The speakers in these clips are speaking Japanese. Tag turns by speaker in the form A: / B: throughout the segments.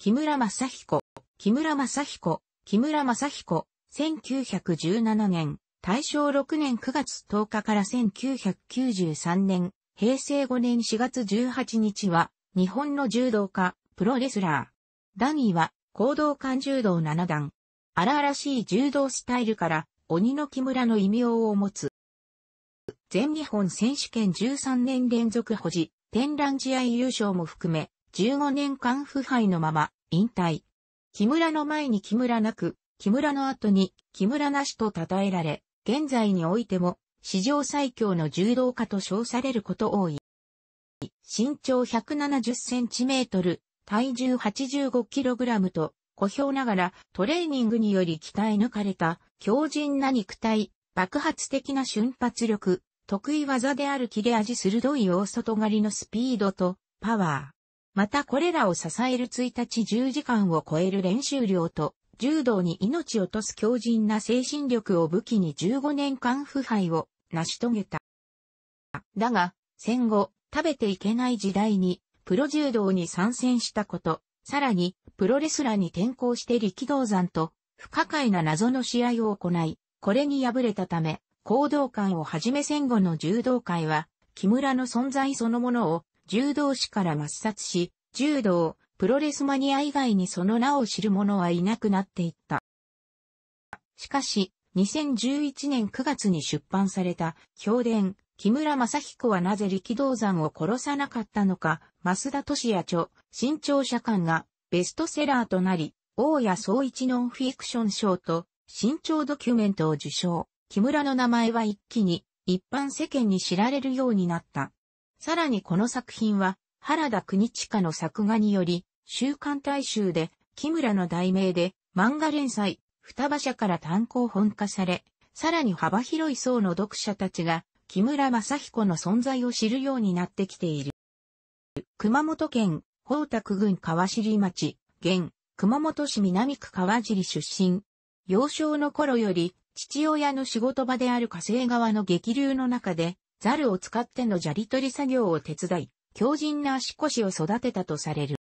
A: 木村正彦、木村正彦、木村正彦、1917年、大正6年9月10日から1993年、平成5年4月18日は、日本の柔道家、プロレスラー。ダニーは、行動館柔道7段。荒々しい柔道スタイルから、鬼の木村の異名を持つ。全日本選手権13年連続保持、天覧試合優勝も含め、15年間腐敗のまま、引退。木村の前に木村なく、木村の後に木村なしと称えられ、現在においても、史上最強の柔道家と称されること多い。身長170センチメートル、体重85キログラムと、小兵ながらトレーニングにより鍛え抜かれた強靭な肉体、爆発的な瞬発力、得意技である切れ味鋭い大外刈りのスピードとパワー。またこれらを支える1日10時間を超える練習量と、柔道に命を落とす強靭な精神力を武器に15年間腐敗を成し遂げた。だが、戦後、食べていけない時代に、プロ柔道に参戦したこと、さらに、プロレスラーに転向して力道山と、不可解な謎の試合を行い、これに敗れたため、行動館をはじめ戦後の柔道界は、木村の存在そのものを柔道史から抹殺し、柔道、プロレスマニア以外にその名を知る者はいなくなっていった。しかし、2011年9月に出版された、評伝、木村正彦はなぜ力道山を殺さなかったのか、増田敏也著、新潮社官がベストセラーとなり、大谷総一ノンフィクション賞と新潮ドキュメントを受賞。木村の名前は一気に一般世間に知られるようになった。さらにこの作品は、原田国近の作画により、週刊大衆で、木村の題名で、漫画連載、双葉社から単行本化され、さらに幅広い層の読者たちが、木村正彦の存在を知るようになってきている。熊本県、宝卓郡川尻町、現、熊本市南区川尻出身。幼少の頃より、父親の仕事場である火星川の激流の中で、ザルを使っての砂利取り作業を手伝い、強靭な足腰を育てたとされる。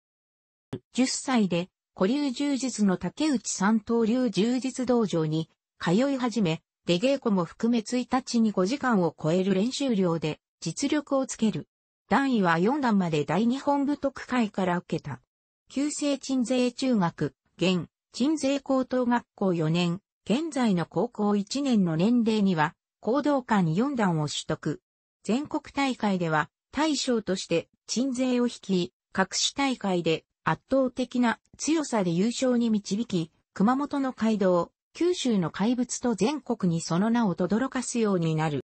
A: 10歳で古流柔術の竹内三刀流柔術道場に通い始め、出稽古も含め1日に5時間を超える練習量で実力をつける。段位は4段まで大日本部特会から受けた。旧制鎮西中学、現、鎮西高等学校4年、現在の高校1年の年齢には、行動官4段を取得。全国大会では大将として鎮西を率い、各種大会で圧倒的な強さで優勝に導き、熊本の街道、九州の怪物と全国にその名を轟かすようになる。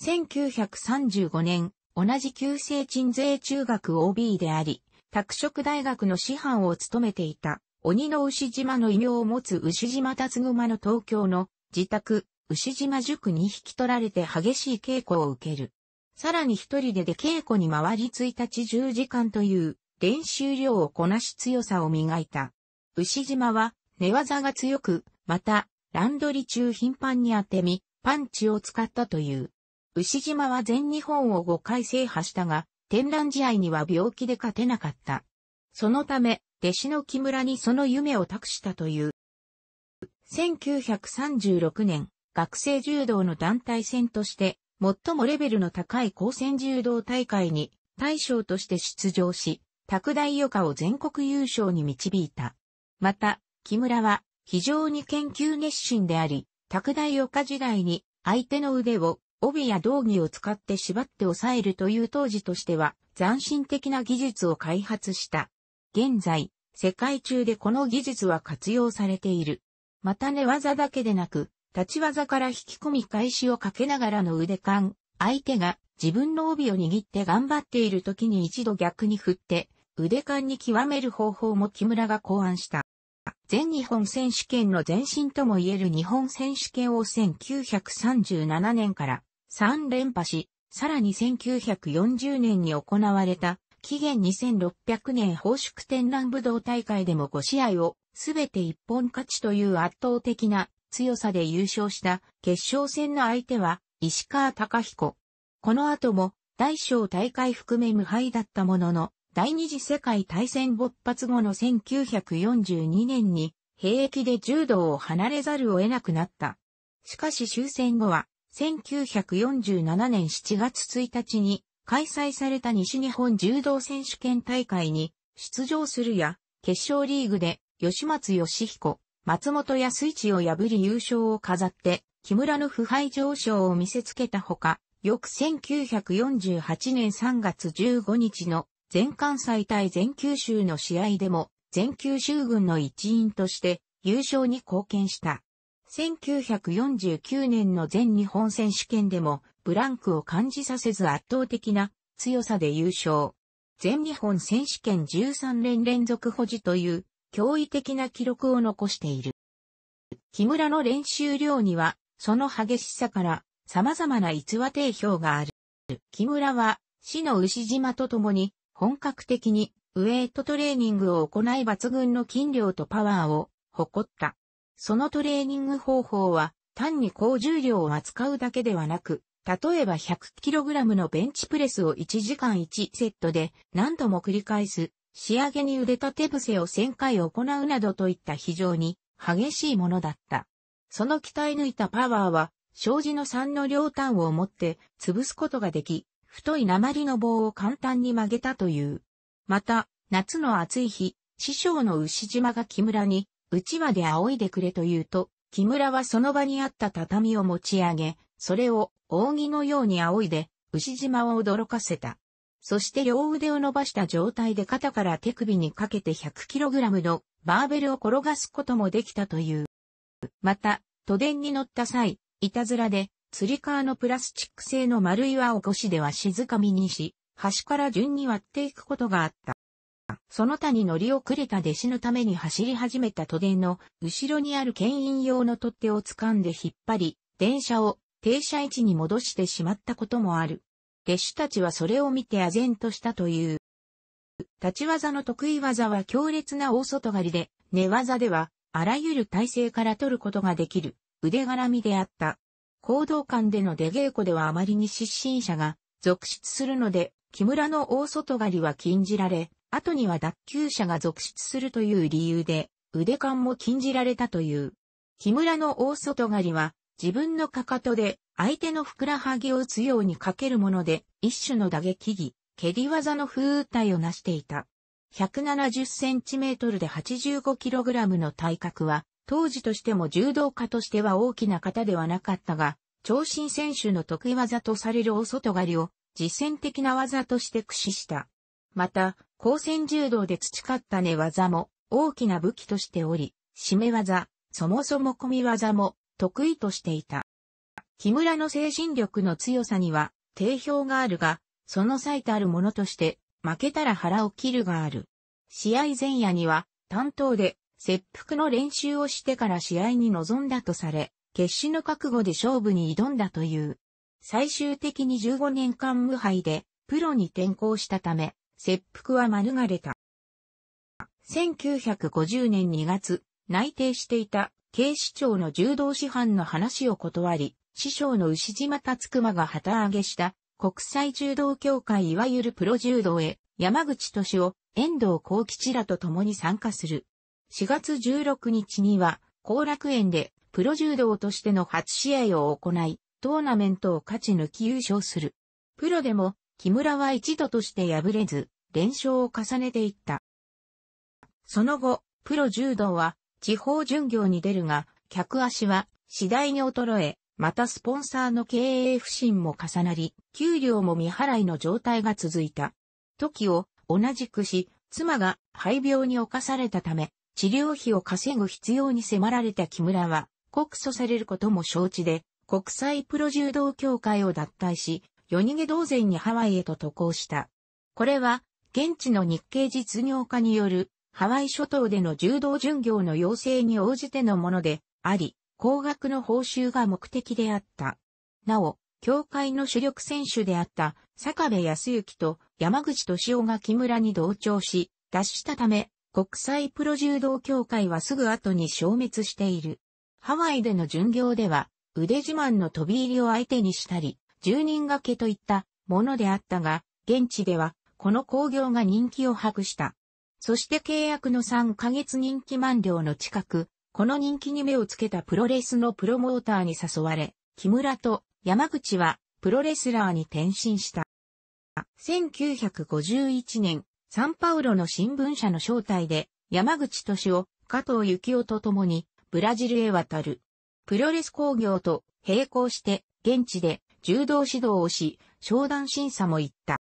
A: 1935年、同じ旧制鎮西中学 OB であり、拓殖大学の師範を務めていた、鬼の牛島の異名を持つ牛島達熊の東京の自宅、牛島塾に引き取られて激しい稽古を受ける。さらに一人でで稽古に回り1日10時間という練習量をこなし強さを磨いた。牛島は寝技が強く、また、ランドリ中頻繁に当てみ、パンチを使ったという。牛島は全日本を5回制覇したが、展覧試合には病気で勝てなかった。そのため、弟子の木村にその夢を託したという。1936年、学生柔道の団体戦として、最もレベルの高い高専柔道大会に大将として出場し、拓大ヨカを全国優勝に導いた。また、木村は非常に研究熱心であり、拓大ヨカ時代に相手の腕を帯や道着を使って縛って抑えるという当時としては斬新的な技術を開発した。現在、世界中でこの技術は活用されている。また寝技だけでなく、立ち技から引き込み返しをかけながらの腕感、相手が自分の帯を握って頑張っている時に一度逆に振って、腕感に極める方法も木村が考案した。全日本選手権の前身ともいえる日本選手権を1937年から3連覇し、さらに1940年に行われた期限2600年宝祝天覧武道大会でも5試合をすべて一本勝ちという圧倒的な強さで優勝した決勝戦の相手は石川隆彦。この後も大小大会含め無敗だったものの、第二次世界大戦勃発後の1942年に兵役で柔道を離れざるを得なくなった。しかし終戦後は1947年7月1日に開催された西日本柔道選手権大会に出場するや決勝リーグで吉松義彦、松本康一を破り優勝を飾って、木村の腐敗上昇を見せつけたほか、翌1948年3月15日の全関西対全九州の試合でも、全九州軍の一員として優勝に貢献した。1949年の全日本選手権でも、ブランクを感じさせず圧倒的な強さで優勝。全日本選手権13連連続保持という驚異的な記録を残している。木村の練習量には、その激しさから様々な逸話定評がある。木村は、死の牛島と共に、本格的にウェイトトレーニングを行い抜群の筋量とパワーを誇った。そのトレーニング方法は、単に高重量を扱うだけではなく、例えば 100kg のベンチプレスを1時間1セットで何度も繰り返す仕上げに腕立て伏せを1000回行うなどといった非常に激しいものだった。その鍛え抜いたパワーは、障子の3の両端を持って潰すことができ、太い鉛の棒を簡単に曲げたという。また、夏の暑い日、師匠の牛島が木村に、うちわで仰いでくれと言うと、木村はその場にあった畳を持ち上げ、それを扇のように仰いで、牛島を驚かせた。そして両腕を伸ばした状態で肩から手首にかけて 100kg のバーベルを転がすこともできたという。また、都電に乗った際、いたずらで、釣り革のプラスチック製の丸い輪を腰では静かみにし、端から順に割っていくことがあった。その他に乗り遅れた弟子のために走り始めた都電の後ろにある牽引用の取っ手を掴んで引っ張り、電車を停車位置に戻してしまったこともある。弟子たちはそれを見て唖然としたという。立ち技の得意技は強烈な大外刈りで、寝技では、あらゆる体勢から取ることができる、腕絡みであった。行動間での出稽古ではあまりに失神者が続出するので、木村の大外刈りは禁じられ、後には脱臼者が続出するという理由で、腕間も禁じられたという。木村の大外刈りは、自分のかかとで相手のふくらはぎを打つようにかけるもので、一種の打撃技、蹴り技の風体を成していた。170センチメートルで85キログラムの体格は、当時としても柔道家としては大きな方ではなかったが、長身選手の得意技とされる大外刈りを実践的な技として駆使した。また、高専柔道で培った寝技も大きな武器としており、締め技、そもそも込み技も得意としていた。木村の精神力の強さには定評があるが、その最たるものとして、負けたら腹を切るがある。試合前夜には、担当で、切腹の練習をしてから試合に臨んだとされ、決死の覚悟で勝負に挑んだという。最終的に15年間無敗で、プロに転向したため、切腹は免れた。1950年2月、内定していた警視庁の柔道師範の話を断り、師匠の牛島達熊が旗揚げした国際柔道協会いわゆるプロ柔道へ山口敏夫、遠藤幸吉らと共に参加する。4月16日には後楽園でプロ柔道としての初試合を行い、トーナメントを勝ち抜き優勝する。プロでも木村は一度として敗れず、連勝を重ねていった。その後、プロ柔道は地方巡業に出るが、客足は次第に衰え、またスポンサーの経営不振も重なり、給料も未払いの状態が続いた。時を同じくし、妻が肺病に侵されたため、治療費を稼ぐ必要に迫られた木村は、告訴されることも承知で、国際プロ柔道協会を脱退し、夜逃げ同然にハワイへと渡航した。これは、現地の日系実業家によるハワイ諸島での柔道巡業の要請に応じてのものであり、高額の報酬が目的であった。なお、協会の主力選手であった坂部康之と山口敏夫が木村に同調し、脱したため、国際プロ柔道協会はすぐ後に消滅している。ハワイでの巡業では、腕自慢の飛び入りを相手にしたり、住人掛けといったものであったが、現地ではこの工業が人気を博した。そして契約の3ヶ月人気満了の近く、この人気に目をつけたプロレスのプロモーターに誘われ、木村と山口はプロレスラーに転身した。1951年、サンパウロの新聞社の招待で、山口敏夫、加藤幸夫と共に、ブラジルへ渡る。プロレス工業と並行して、現地で柔道指導をし、商談審査も行った。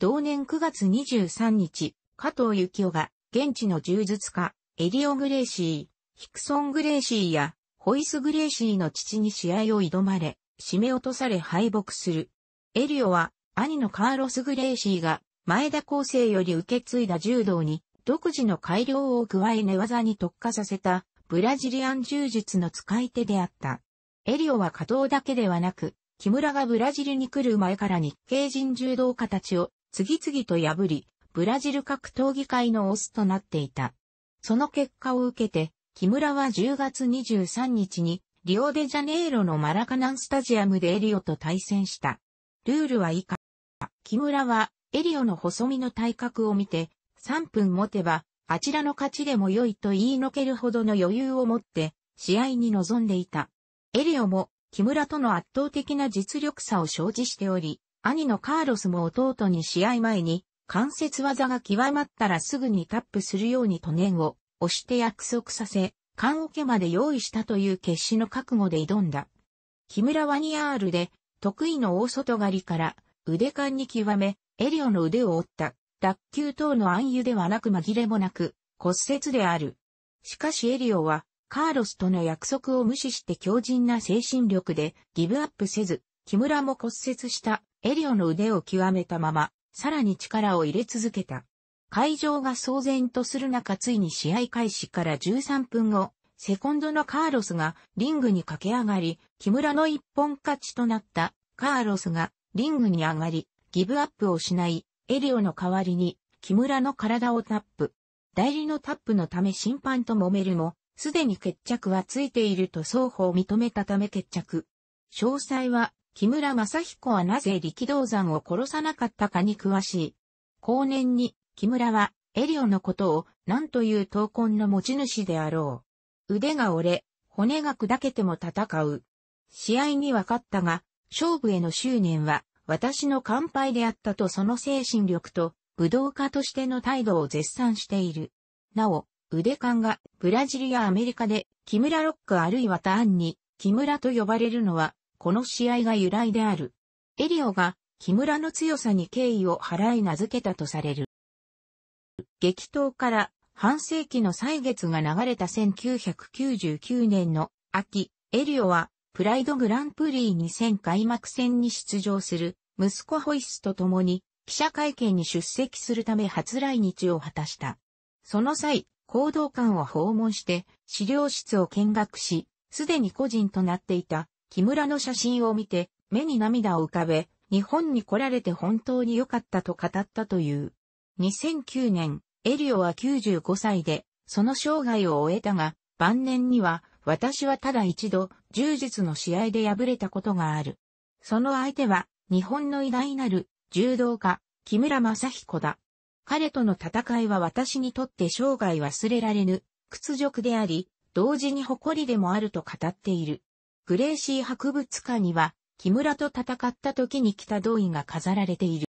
A: 同年9月23日、加藤幸雄が、現地の柔術家、エリオ・グレイシー、ヒクソン・グレイシーや、ホイス・グレイシーの父に試合を挑まれ、締め落とされ敗北する。エリオは、兄のカーロス・グレイシーが、前田厚生より受け継いだ柔道に、独自の改良を加え寝技に特化させた、ブラジリアン柔術の使い手であった。エリオは加藤だけではなく、木村がブラジルに来る前から日系人柔道家たちを次々と破り、ブラジル格闘技界のオスとなっていた。その結果を受けて、木村は10月23日に、リオデジャネイロのマラカナンスタジアムでエリオと対戦した。ルールは以下。木村は、エリオの細身の体格を見て、3分持てば、あちらの勝ちでも良いと言いのけるほどの余裕を持って、試合に臨んでいた。エリオも、木村との圧倒的な実力差を生じしており、兄のカーロスも弟に試合前に、関節技が極まったらすぐにタップするようにと念を押して約束させ、缶桶まで用意したという決死の覚悟で挑んだ。木村ワニアールで、得意の大外刈りから腕間に極め、エリオの腕を折った、脱臼等の暗湯ではなく紛れもなく、骨折である。しかしエリオは、カーロスとの約束を無視して強靭な精神力でギブアップせず、木村も骨折したエリオの腕を極めたまま、さらに力を入れ続けた。会場が騒然とする中ついに試合開始から13分後、セコンドのカーロスがリングに駆け上がり、木村の一本勝ちとなったカーロスがリングに上がり、ギブアップをしないエリオの代わりに木村の体をタップ。代理のタップのため審判と揉めるも、すでに決着はついていると双方認めたため決着。詳細は木村正彦はなぜ力道山を殺さなかったかに詳しい。後年に、木村は、エリオのことを、何という闘魂の持ち主であろう。腕が折れ、骨が砕けても戦う。試合に分かったが、勝負への執念は、私の乾杯であったとその精神力と、武道家としての態度を絶賛している。なお、腕感が、ブラジルやアメリカで、木村ロックあるいはターンに、木村と呼ばれるのは、この試合が由来である。エリオが、木村の強さに敬意を払い名付けたとされる。激闘から半世紀の歳月が流れた1999年の秋、エリオはプライドグランプリ2000開幕戦に出場する息子ホイスと共に記者会見に出席するため初来日を果たした。その際、行動館を訪問して資料室を見学し、すでに個人となっていた木村の写真を見て、目に涙を浮かべ、日本に来られて本当に良かったと語ったという。2009年、エリオは95歳で、その生涯を終えたが、晩年には、私はただ一度、柔術の試合で敗れたことがある。その相手は、日本の偉大なる、柔道家、木村正彦だ。彼との戦いは私にとって生涯忘れられぬ、屈辱であり、同時に誇りでもあると語っている。グレーシー博物館には、木村と戦った時に来た同意が飾られている。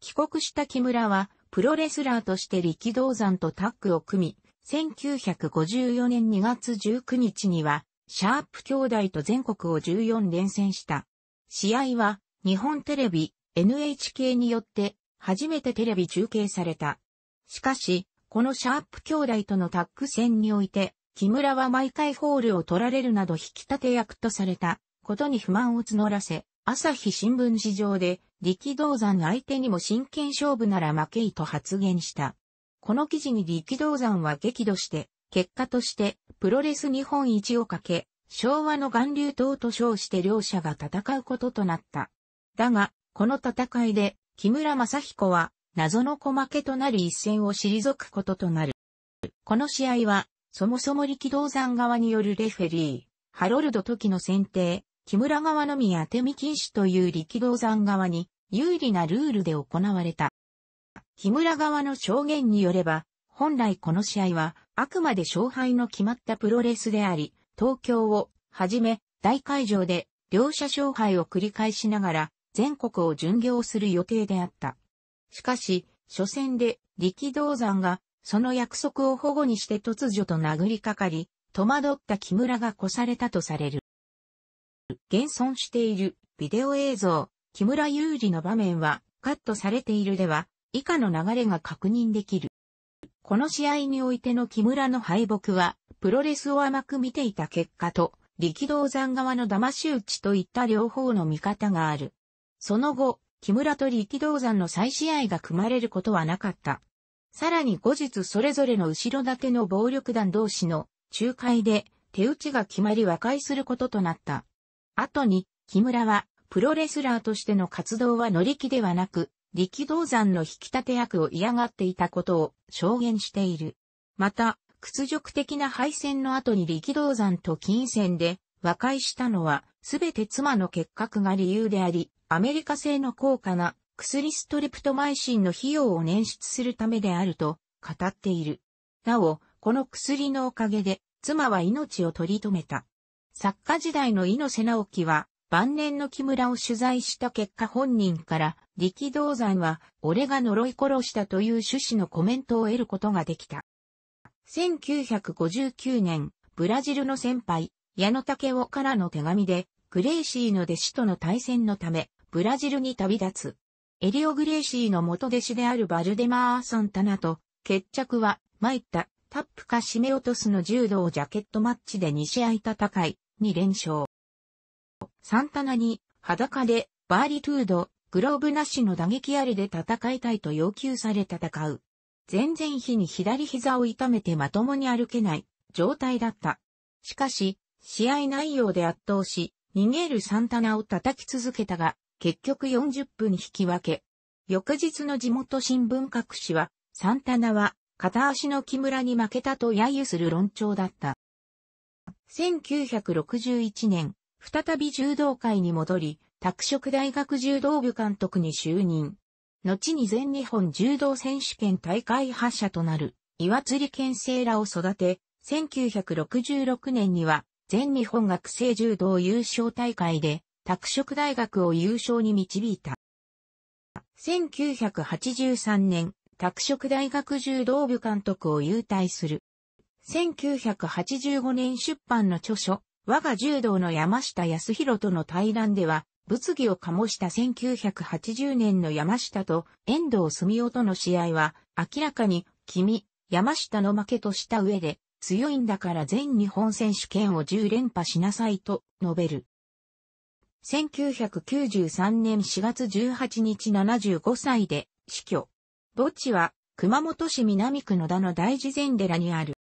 A: 帰国した木村は、プロレスラーとして力道山とタッグを組み、1954年2月19日には、シャープ兄弟と全国を14連戦した。試合は、日本テレビ、NHK によって、初めてテレビ中継された。しかし、このシャープ兄弟とのタッグ戦において、木村は毎回ホールを取られるなど引き立て役とされたことに不満を募らせ、朝日新聞紙上で力道山相手にも真剣勝負なら負けいと発言した。この記事に力道山は激怒して、結果としてプロレス日本一をかけ、昭和の岩流党と称して両者が戦うこととなった。だが、この戦いで木村正彦は謎の小負けとなり一戦を退くこととなる。この試合はそもそも力道山側によるレフェリー、ハロルド時の選定、木村側のみ当て見禁止という力道山側に有利なルールで行われた。木村側の証言によれば、本来この試合はあくまで勝敗の決まったプロレスであり、東京をはじめ大会場で両者勝敗を繰り返しながら全国を巡業する予定であった。しかし、初戦で力道山がその約束を保護にして突如と殴りかかり、戸惑った木村が越されたとされる。現存しているビデオ映像、木村有利の場面はカットされているでは、以下の流れが確認できる。この試合においての木村の敗北は、プロレスを甘く見ていた結果と、力道山側の騙し討ちといった両方の見方がある。その後、木村と力道山の再試合が組まれることはなかった。さらに後日それぞれの後ろ盾の暴力団同士の仲介で手打ちが決まり和解することとなった。後に、木村はプロレスラーとしての活動は乗り気ではなく、力道山の引き立て役を嫌がっていたことを証言している。また、屈辱的な敗戦の後に力道山と金銭で和解したのは、すべて妻の結核が理由であり、アメリカ製の高価な薬ストレプトマイシンの費用を捻出するためであると語っている。なお、この薬のおかげで、妻は命を取り留めた。作家時代の猪瀬直樹は、晩年の木村を取材した結果本人から、力道山は、俺が呪い殺したという趣旨のコメントを得ることができた。1959年、ブラジルの先輩、矢野武雄からの手紙で、クレイシーの弟子との対戦のため、ブラジルに旅立つ。エリオ・グレーシーの元弟子であるバルデマー・ソンタナと、決着は、参ったタップか締め落とすの柔道ジャケットマッチで2試合戦い、2連勝。サンタナに、裸で、バーリトゥード、グローブなしの打撃ありで戦いたいと要求され戦う。前々日に左膝を痛めてまともに歩けない状態だった。しかし、試合内容で圧倒し、逃げるサンタナを叩き続けたが、結局40分引き分け。翌日の地元新聞各紙は、サンタナは片足の木村に負けたと揶揄する論調だった。1961年、再び柔道界に戻り、拓殖大学柔道部監督に就任。後に全日本柔道選手権大会発射となる岩釣県政らを育て、1966年には全日本学生柔道優勝大会で拓殖大学を優勝に導いた。1983年、拓殖大学柔道部監督を優待する。1985年出版の著書、我が柔道の山下康弘との対談では、物議を醸した1980年の山下と遠藤澄夫との試合は、明らかに、君、山下の負けとした上で、強いんだから全日本選手権を10連覇しなさいと述べる。1993年4月18日75歳で死去。墓地は熊本市南区野田の大事前寺にある。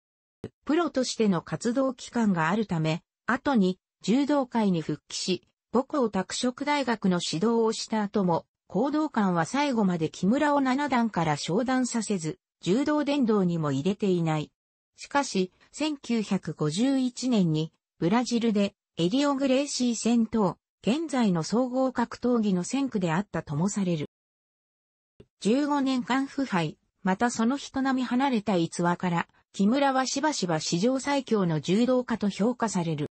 A: プロとしての活動期間があるため、後に柔道界に復帰し、母校拓殖大学の指導をした後も、行動官は最後まで木村を七段から昇段させず、柔道伝道にも入れていない。しかし、1951年に、ブラジルでエリオ・グレーシー戦闘、現在の総合格闘技の先駆であったともされる。15年間腐敗、またその人並み離れた逸話から、木村はしばしば史上最強の柔道家と評価される。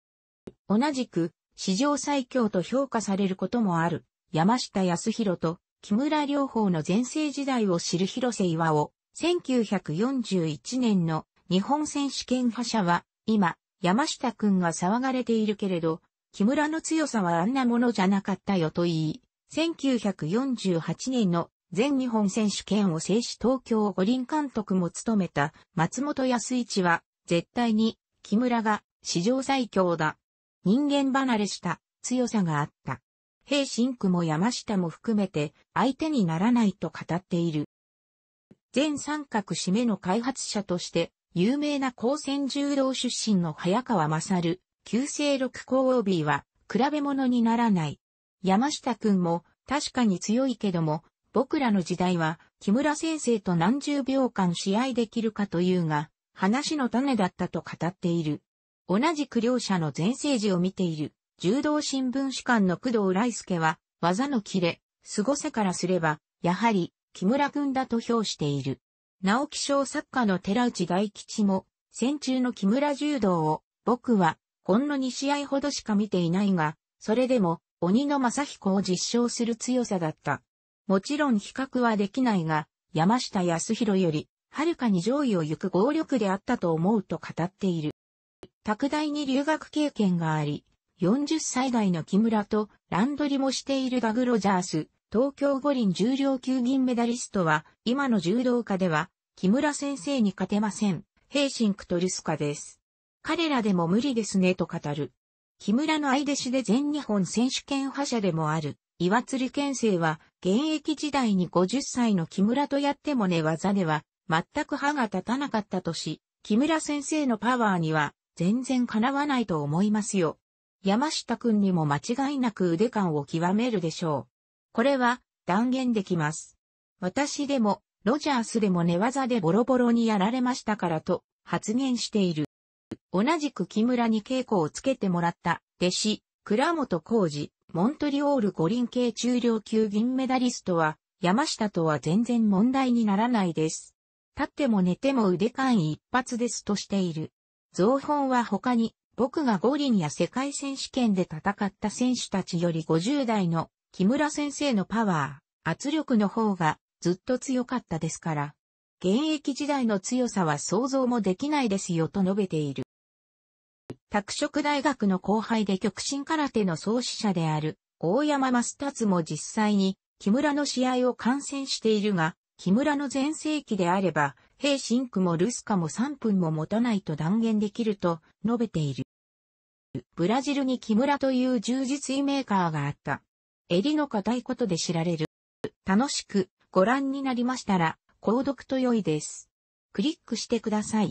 A: 同じく、史上最強と評価されることもある、山下康弘と木村両方の前世時代を知る広瀬岩を、1941年の日本選手権覇者は、今、山下くんが騒がれているけれど、木村の強さはあんなものじゃなかったよと言い、1948年の全日本選手権を制し東京五輪監督も務めた松本康一は、絶対に木村が史上最強だ。人間離れした強さがあった。平真区も山下も含めて相手にならないと語っている。全三角締めの開発者として有名な高専柔道出身の早川勝、旧正六甲 OB は比べ物にならない。山下くんも確かに強いけども、僕らの時代は木村先生と何十秒間試合できるかというが、話の種だったと語っている。同じく両者の前世時を見ている、柔道新聞士官の工藤来介は、技のキレ、凄さからすれば、やはり、木村くんだと評している。直木賞作家の寺内大吉も、戦中の木村柔道を、僕は、ほんの2試合ほどしか見ていないが、それでも、鬼の正彦を実証する強さだった。もちろん比較はできないが、山下康弘より、はるかに上位を行く合力であったと思うと語っている。拓大に留学経験があり、40歳代の木村とランドリもしているダグ・ロジャース、東京五輪重量級銀メダリストは、今の柔道家では、木村先生に勝てません。ヘイシンクトルスカです。彼らでも無理ですねと語る。木村の愛弟子で全日本選手権覇者でもある、岩釣県政は、現役時代に50歳の木村とやっても寝技では、全く歯が立たなかったとし、木村先生のパワーには、全然かなわないと思いますよ。山下くんにも間違いなく腕感を極めるでしょう。これは、断言できます。私でも、ロジャースでも寝技でボロボロにやられましたからと、発言している。同じく木村に稽古をつけてもらった弟子、倉本浩二、モントリオール五輪系中量級銀メダリストは、山下とは全然問題にならないです。立っても寝ても腕間一発ですとしている。造本は他に、僕が五輪や世界選手権で戦った選手たちより50代の木村先生のパワー、圧力の方がずっと強かったですから、現役時代の強さは想像もできないですよと述べている。拓殖大学の後輩で極真空手の創始者である、大山正達も実際に、木村の試合を観戦しているが、木村の全盛期であれば、平真区もルスカも3分も持たないと断言できると述べている。ブラジルに木村という充実イメーカーがあった。襟の固いことで知られる。楽しくご覧になりましたら、購読と良いです。クリックしてください。